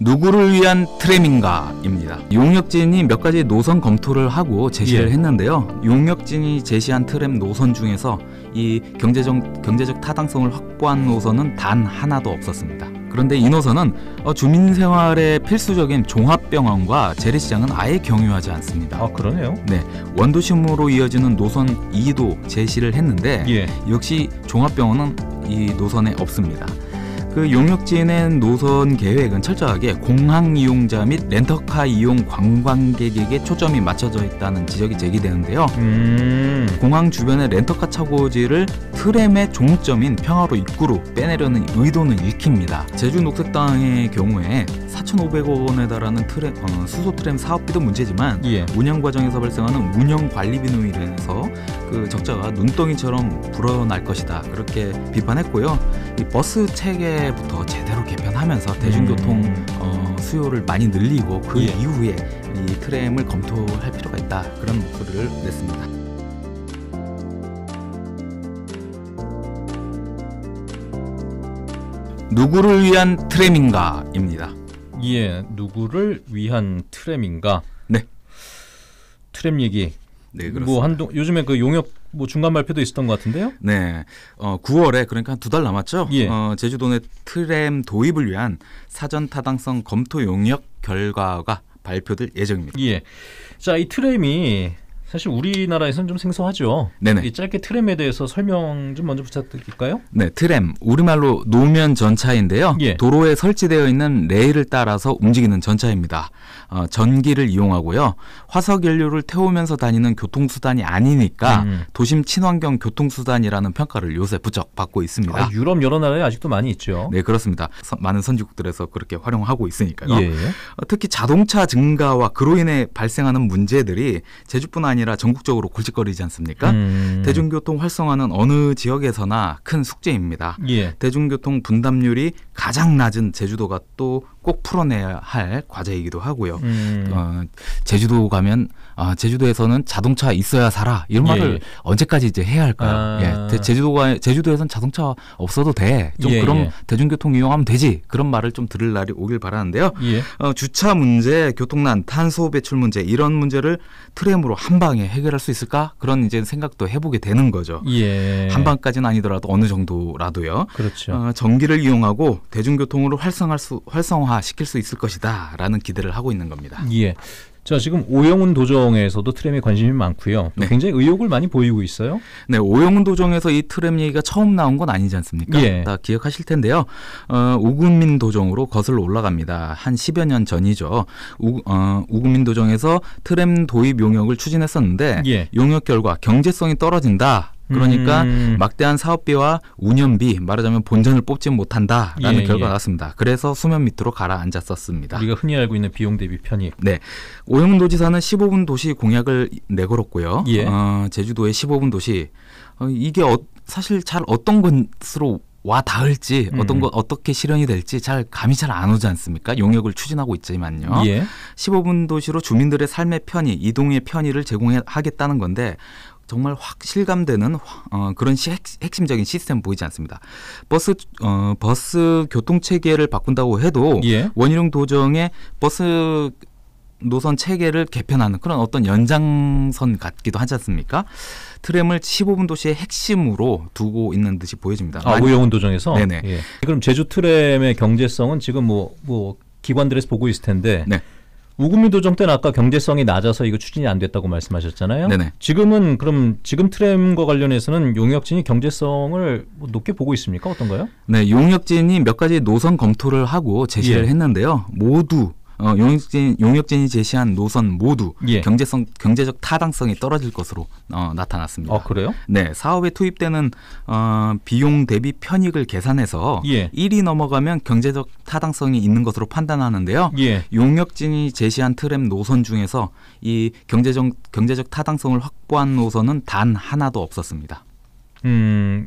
누구를 위한 트램인가입니다. 용역진이 몇 가지 노선 검토를 하고 제시를 예. 했는데요. 용역진이 제시한 트램 노선 중에서 이 경제적, 경제적 타당성을 확보한 노선은 단 하나도 없었습니다. 그런데 이 노선은 어, 주민 생활에 필수적인 종합병원과 재래시장은 아예 경유하지 않습니다. 아 그러네요. 네, 원도심으로 이어지는 노선 2도 제시를 했는데 예. 역시 종합병원은 이 노선에 없습니다. 그 용역진행 노선 계획은 철저하게 공항 이용자 및 렌터카 이용 관광객에게 초점이 맞춰져 있다는 지적이 제기되는데요. 음... 공항 주변의 렌터카 차고지를 트램의 종점인 평화로 입구로 빼내려는 의도는 읽힙니다. 제주 녹색당의 경우에 4,500원에 달하는 트램, 어, 수소 트램 사업비도 문제지만 예. 운영 과정에서 발생하는 운영 관리비로 인해서 그 적자가 눈덩이처럼 불어날 것이다 그렇게 비판했고요. 이 버스 체계 때부터 제대로 개편하면서 대중교통 음. 어, 수요를 많이 늘리고 그 예. 이후에 이 트램을 검토할 필요가 있다 그런 목소리를 냈습니다. 누구를 위한 트램인가입니다. 예, 누구를 위한 트램인가? 네. 트램 얘기. 네, 뭐 그렇습니다. 뭐 한동 요즘에 그 용역 뭐 중간 발표도 있었던 것 같은데요. 네, 어, 9월에 그러니까 두 달 남았죠. 예. 어, 제주도 내 트램 도입을 위한 사전 타당성 검토 용역 결과가 발표될 예정입니다. 예. 자, 이 트램이 사실 우리나라에서는 좀 생소하죠. 네네. 짧게 트램에 대해서 설명 좀 먼저 부탁드릴까요? 네, 트램 우리말로 노면 전차인데요. 예. 도로에 설치되어 있는 레일을 따라서 움직이는 전차입니다. 어, 전기를 이용하고요. 화석 연료를 태우면서 다니는 교통수단이 아니니까 음. 도심 친환경 교통수단이라는 평가를 요새 부쩍 받고 있습니다. 아, 유럽 여러 나라에 아직도 많이 있죠. 네, 그렇습니다. 서, 많은 선진국들에서 그렇게 활용하고 있으니까요. 예. 어, 특히 자동차 증가와 그로 인해 발생하는 문제들이 제주뿐 아니 라 아니라 전국적으로 골칫거리지 않습니까? 음. 대중교통 활성화는 어느 지역에서나 큰 숙제입니다. 예. 대중교통 분담률이 가장 낮은 제주도가 또꼭 풀어내야 할 과제이기도 하고요. 음. 어, 제주도 가면 아, 제주도에서는 자동차 있어야 살아 이런 예. 말을 언제까지 이제 해야 할까요? 아. 예, 제주도가 제주도에선 자동차 없어도 돼. 좀 예, 그럼 예. 대중교통 이용하면 되지. 그런 말을 좀 들을 날이 오길 바라는데요. 예. 어, 주차 문제, 교통난, 탄소 배출 문제 이런 문제를 트램으로 한 방에 해결할 수 있을까? 그런 이제 생각도 해보게 되는 거죠. 예. 한 방까지는 아니더라도 어느 정도라도요. 그렇죠. 어, 전기를 이용하고 대중교통으로 활성할 수 활성화 강화시킬 수 있을 것이다라는 기대를 하고 있는 겁니다. 예. 자, 지금 오영훈 도정에서도 트램에 관심이 많고요. 네. 굉장히 의욕을 많이 보이고 있어요. 네, 오영훈 도정에서 이 트램 얘기가 처음 나온 건 아니지 않습니까? 예. 다 기억하실 텐데요. 어, 우금민 도정으로 거슬러 올라갑니다. 한십여년 전이죠. 우, 어, 우금민 도정에서 트램 도입 용역을 추진했었는데 예. 용역 결과 경제성이 떨어진다. 그러니까 음. 막대한 사업비와 운영비 말하자면 본전을 뽑지 못한다라는 예, 예. 결과가 예. 났습니다. 그래서 수면 밑으로 가라앉았었습니다. 우리가 흔히 알고 있는 비용 대비 편익. 네. 오영훈 도지사는 15분 도시 공약을 내걸었고요. 예. 어, 제주도의 15분 도시 어, 이게 어, 사실 잘 어떤 것으로 와 닿을지 음. 어떤 거 어떻게 실현이 될지 잘 감이 잘 안 오지 않습니까? 용역을 추진하고 있지만요. 예. 15분 도시로 주민들의 삶의 편의, 이동의 편의를 제공하겠다는 건데 정말 확 실감되는 어, 그런 시, 핵심적인 시스템 보이지 않습니다. 버스 어, 버스 교통 체계를 바꾼다고 해도 예. 원희룡 도정의 버스 노선 체계를 개편하는 그런 어떤 연장선 같기도 하지 않습니까? 트램을 15분 도시의 핵심으로 두고 있는 듯이 보여집니다. 아, 우영훈 도정에서? 네네. 예. 그럼 제주 트램의 경제성은 지금 뭐, 뭐 기관들에서 보고 있을 텐데 네. 우금리 도정 때는 아까 경제성이 낮아서 이거 추진이 안 됐다고 말씀하셨잖아요. 네네. 지금은 그럼 지금 트램과 관련해서는 용역진이 경제성을 뭐 높게 보고 있습니까? 어떤가요? 네, 용역진이 몇 가지 노선 검토를 하고 제시를 예. 했는데요. 모두 어, 용역진, 용역진이 제시한 노선 모두 예. 경제성 경제적 타당성이 떨어질 것으로 어, 나타났습니다. 아, 그래요? 네, 사업에 투입되는 어, 비용 대비 편익을 계산해서 예. 1이 넘어가면 경제적 타당성이 있는 것으로 판단하는데요. 예. 용역진이 제시한 트램 노선 중에서 이 경제적 경제적 타당성을 확보한 노선은 단 하나도 없었습니다. 음,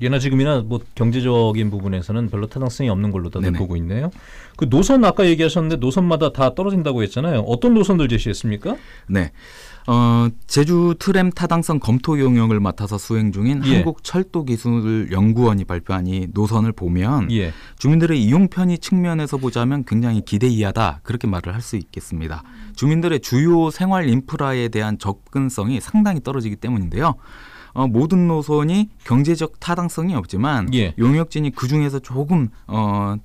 예나 지금이나 뭐 경제적인 부분에서는 별로 타당성이 없는 걸로 다들 보고 있네요. 그 노선 아까 얘기하셨는데 노선마다 다 떨어진다고 했잖아요. 어떤 노선들 제시했습니까? 네. 어, 제주 트램 타당성 검토 용역을 맡아서 수행 중인 예. 한국철도기술연구원이 발표한 이 노선을 보면 예. 주민들의 이용 편의 측면에서 보자면 굉장히 기대이하다 그렇게 말을 할 수 있겠습니다. 주민들의 주요 생활 인프라에 대한 접근성이 상당히 떨어지기 때문인데요. 어, 모든 노선이 경제적 타당성이 없지만 예. 용역진이 그 중에서 조금 어,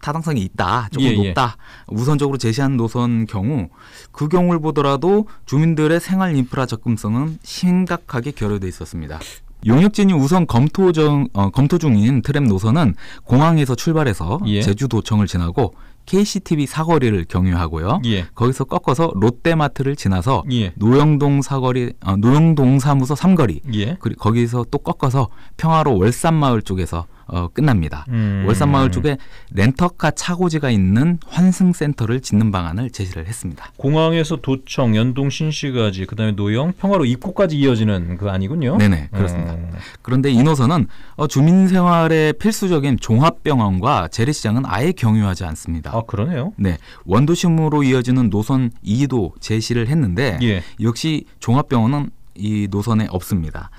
타당성이 있다, 조금 예, 예. 높다, 예. 우선적으로 제시한 노선 경우 그 경우를 보더라도 주민들의 생활 인프라 접근성은 심각하게 결여돼 있었습니다. 용역 진이 우선 검토 중 어, 검토 중인 트램 노선은 공항에서 출발해서 예. 제주도청을 지나고 KCTV 사거리를 경유하고요. 예. 거기서 꺾어서 롯데마트를 지나서 예. 노영동 사거리, 어, 노영동 사무소 삼거리. 예. 그리고 거기서 또 꺾어서 평화로 월산마을 쪽에서 어, 끝납니다. 음. 월산마을 쪽에 렌터카 차고지가 있는 환승센터를 짓는 방안을 제시를 했습니다. 공항에서 도청, 연동 신시가지, 그다음에 노영, 평화로 입구까지 이어지는 그 아니군요. 네네 그렇습니다. 음. 그런데 이 노선은 어, 주민 생활에 필수적인 종합병원과 재래시장은 아예 경유하지 않습니다. 아 그러네요. 네 원도심으로 이어지는 노선 2도 제시를 했는데 예. 역시 종합병원은 이 노선에 없습니다.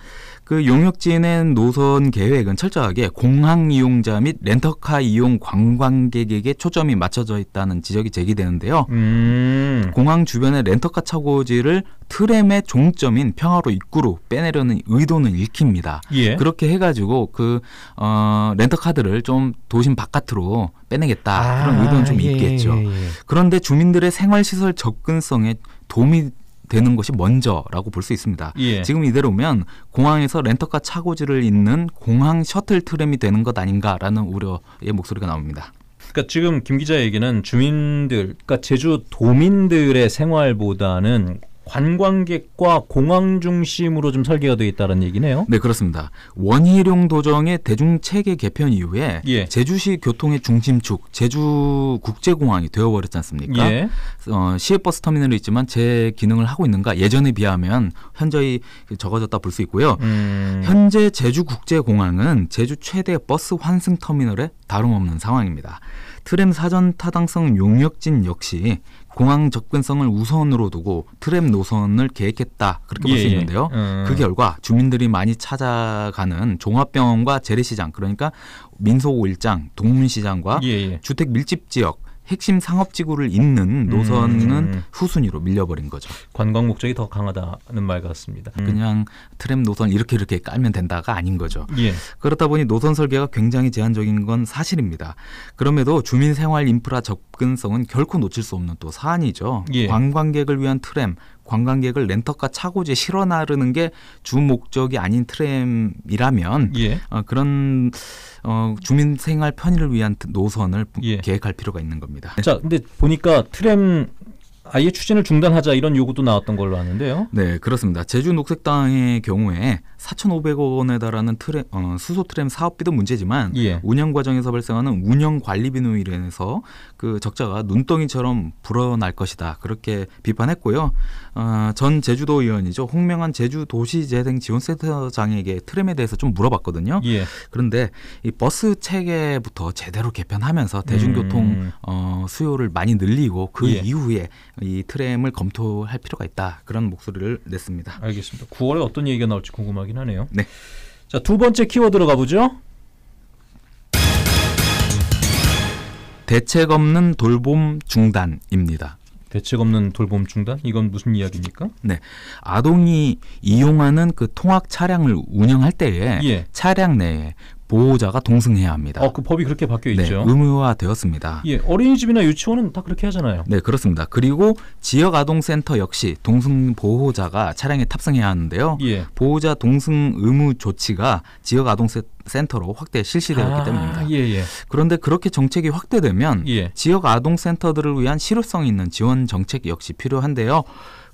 그 용역 진행 노선 계획은 철저하게 공항 이용자 및 렌터카 이용 관광객에게 초점이 맞춰져 있다는 지적이 제기되는데요. 음. 공항 주변의 렌터카 차고지를 트램의 종점인 평화로 입구로 빼내려는 의도는 읽힙니다. 예. 그렇게 해가지고 그 어, 렌터카들을 좀 도심 바깥으로 빼내겠다 아, 그런 의도는 좀 예, 있겠죠. 예, 예. 그런데 주민들의 생활시설 접근성에 도움이 되는 것이 먼저라고 볼 수 있습니다. 예. 지금 이대로면 공항에서 렌터카 차고지를 잇는 공항 셔틀 트램이 되는 것 아닌가라는 우려의 목소리가 나옵니다. 그러니까 지금 김 기자 얘기는 주민들, 그러니까 제주 도민들의 생활보다는 관광객과 공항 중심으로 좀 설계가 되어 있다는 얘기네요. 네, 그렇습니다. 원희룡 도정의 대중체계 개편 이후에 예. 제주시 교통의 중심축 제주국제공항이 되어버렸지 않습니까? 예. 어, 시외버스 터미널이 있지만 제 기능을 하고 있는가 예전에 비하면 현저히 적어졌다 볼 수 있고요. 음... 현재 제주국제공항은 제주 최대 버스 환승 터미널에 다름없는 상황입니다. 트램 사전 타당성 용역진 역시 공항 접근성을 우선으로 두고 트램 노선을 계획했다 그렇게 예, 볼수 예. 있는데요. 어. 그 결과 주민들이 많이 찾아가는 종합병원과 재래시장 그러니까 민속고 일장, 동문시장과 예예. 예. 주택 밀집 지역 핵심 상업지구를 잇는 노선은 음. 후순위로 밀려버린 거죠. 관광 목적이 더 강하다는 말 같습니다. 음. 그냥 트램 노선 이렇게 이렇게 깔면 된다가 아닌 거죠. 예. 그렇다 보니 노선 설계가 굉장히 제한적인 건 사실입니다. 그럼에도 주민 생활 인프라 접근성은 결코 놓칠 수 없는 또 사안이죠. 예. 관광객을 위한 트램 관광객을 렌터카 차고지에 실어 나르는 게 주 목적이 아닌 트램이라면 예. 어, 그런 어, 주민 생활 편의를 위한 노선을 예. 계획할 필요가 있는 겁니다. 자, 근데 보니까 트램 아예 추진을 중단하자 이런 요구도 나왔던 걸로 아는데요. 네, 그렇습니다. 제주 녹색당의 경우에 4,500억 원에 달하는 트램, 어, 수소 트램 사업비도 문제지만 예. 운영 과정에서 발생하는 운영 관리비로 인해서 그 적자가 눈덩이처럼 불어날 것이다 그렇게 비판했고요. 어, 전 제주도 의원이죠 홍명한 제주 도시재생 지원센터장에게 트램에 대해서 좀 물어봤거든요. 예. 그런데 이 버스 체계부터 제대로 개편하면서 대중교통 음. 어, 수요를 많이 늘리고 그 예. 이후에 이 트램을 검토할 필요가 있다 그런 목소리를 냈습니다. 알겠습니다. 9월에 어떤 얘기가 나올지 궁금하긴 하네요. 네. 자두 번째 키워드로 가보죠. 대책 없는 돌봄 중단입니다. 대책 없는 돌봄 중단? 이건 무슨 이야기입니까? 네. 아동이 이용하는 그 통학 차량을 운영할 때에 예. 차량 내에 보호자가 동승해야 합니다. 어, 그 법이 그렇게 바뀌어 네, 있죠. 의무화되었습니다. 예, 어린이집이나 유치원은 다 그렇게 하잖아요. 네, 그렇습니다. 그리고 지역 아동센터 역시 동승 보호자가 차량에 탑승해야 하는데요. 예. 보호자 동승 의무 조치가 지역 아동센터로 확대 실시되었기 아, 때문입니다. 예, 예. 그런데 그렇게 정책이 확대되면 예. 지역 아동센터들을 위한 실효성 있는 지원 정책 역시 필요한데요.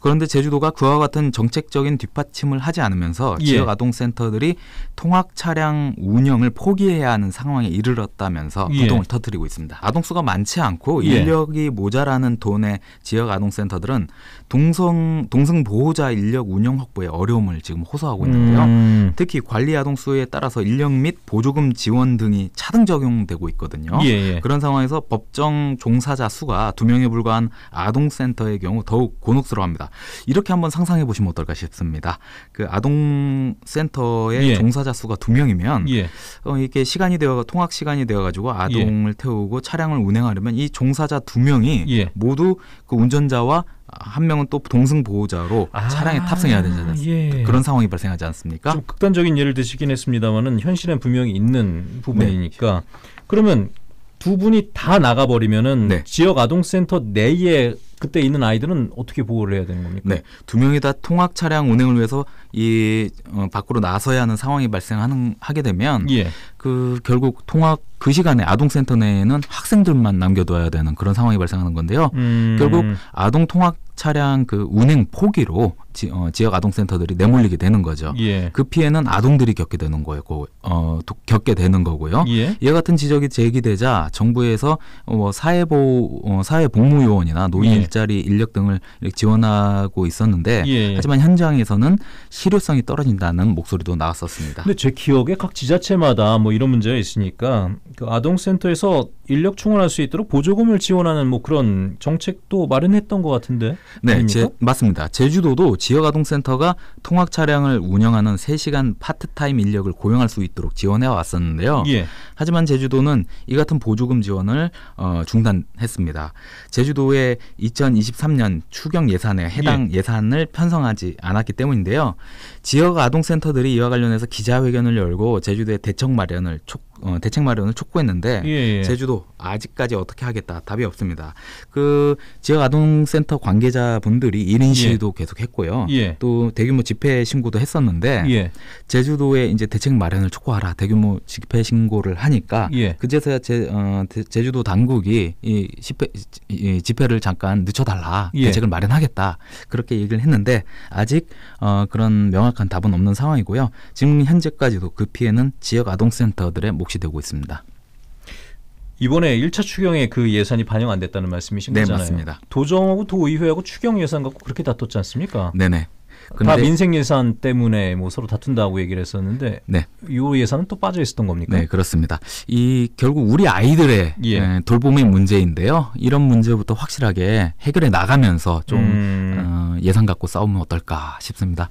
그런데 제주도가 그와 같은 정책적인 뒷받침을 하지 않으면서 예. 지역 아동센터들이 통학 차량 운영을 포기해야 하는 상황에 이르렀다면서 예. 부동을 터뜨리고 있습니다. 아동수가 많지 않고 예. 인력이 모자라는 돈에 지역 아동센터들은 동성 동성 보호자 인력 운영 확보에 어려움을 지금 호소하고 있는데요. 음. 특히 관리 아동 수에 따라서 인력 및 보조금 지원 등이 차등 적용되고 있거든요. 예, 예. 그런 상황에서 법정 종사자 수가 두 명에 불과한 아동센터의 경우 더욱 곤혹스러워합니다. 이렇게 한번 상상해 보시면 어떨까 싶습니다. 그 아동 센터의 예. 종사자 수가 두 명이면 예. 어, 이게 렇 시간이 되어 통학 시간이 되어 가지고 아동을 예. 태우고 차량을 운행하려면 이 종사자 두 명이 예. 모두 그 운전자와 한 명은 또 동승 보호자로 아, 차량에 탑승해야 되잖아요 예. 그 그런 상황이 발생하지 않습니까? 좀 극단적인 예를 드시긴 했습니다만은 현실엔 분명히 있는 부분이니까 네. 그러면 두 분이 다 나가버리면은 네. 지역 아동센터 내에 그때 있는 아이들은 어떻게 보호를 해야 되는 겁니까? 네, 두 명이 다 통학 차량 운행을 위해서 이 어, 밖으로 나서야 하는 상황이 발생하는 하게 되면 예. 그 결국 통학 그 시간에 아동센터 내에는 학생들만 남겨둬야 되는 그런 상황이 발생하는 건데요. 음. 결국 아동 통학 차량 그 운행 포기로 지, 어, 역 아동센터들이 내몰리게 되는 거죠. 예. 그 피해는 아동들이 겪게 되는 거고 어, 겪게 되는 거고요. 예. 이와 같은 지적이 제기되자 정부에서 뭐 사회보 어, 사회복무요원이나 노인 예. 일자리 인력 등을 지원하고 있었는데 예, 예 하지만 현장에서는 실효성이 떨어진다는 목소리도 나왔었습니다. 근데 제 기억에 각 지자체마다 뭐 이런 문제가 있으니까 그 아동센터에서 인력 충원할 수 있도록 보조금을 지원하는 뭐 그런 정책도 마련했던 것 같은데. 네, 제, 맞습니다. 제주도도 지역아동센터가 통학 차량을 운영하는 3시간 파트타임 인력을 고용할 수 있도록 지원해 왔었는데요. 예. 하지만 제주도는 이 같은 보조금 지원을 어, 중단했습니다. 제주도의 2023년 추경 예산에 해당 예. 산을 편성하지 않았기 때문인데요. 지역 아동센터들이 이와 관련해서 기자회견을 열고 제주도의 대책 마련을 촉 어, 대책 마련을 촉구했는데 예예. 예. 제주도 아직까지 어떻게 하겠다 답이 없습니다. 그 지역 아동센터 관계자분들이 1인 예. 시위도 예. 계속했고요. 했었요 예. 또 대규모 집회 신고도 했었는데 예. 제주도에 이제 대책 마련을 촉구하라 대규모 집회 신고를 하니까 예. 그제서야 제, 어, 제주도 당국이 이 집회, 이 집회를 잠깐 늦춰달라 예. 대책을 마련하겠다 그렇게 얘기를 했는데 아직 어, 그런 명확한 답은 없는 상황이고요. 지금 현재까지도 그 피해는 지역 아동센터들의 몫이 되고 있습니다. 이번에 1차 추경에 그 예산이 반영 안 됐다는 말씀이신 네, 거잖아요. 맞습니다. 도정하고 도의회하고 추경 예산 갖고 그렇게 다퉜지 않습니까? 네네. 다 민생 예산 때문에 뭐 서로 다툰다고 얘기를 했었는데 네. 이 예산은 또 빠져 있었던 겁니까? 네, 그렇습니다. 이 결국 우리 아이들의 예. 예. 돌봄의 문제인데요. 이런 문제부터 확실하게 해결해 나가면서 좀 음. 어, 예산 갖고 싸우면 어떨까 싶습니다.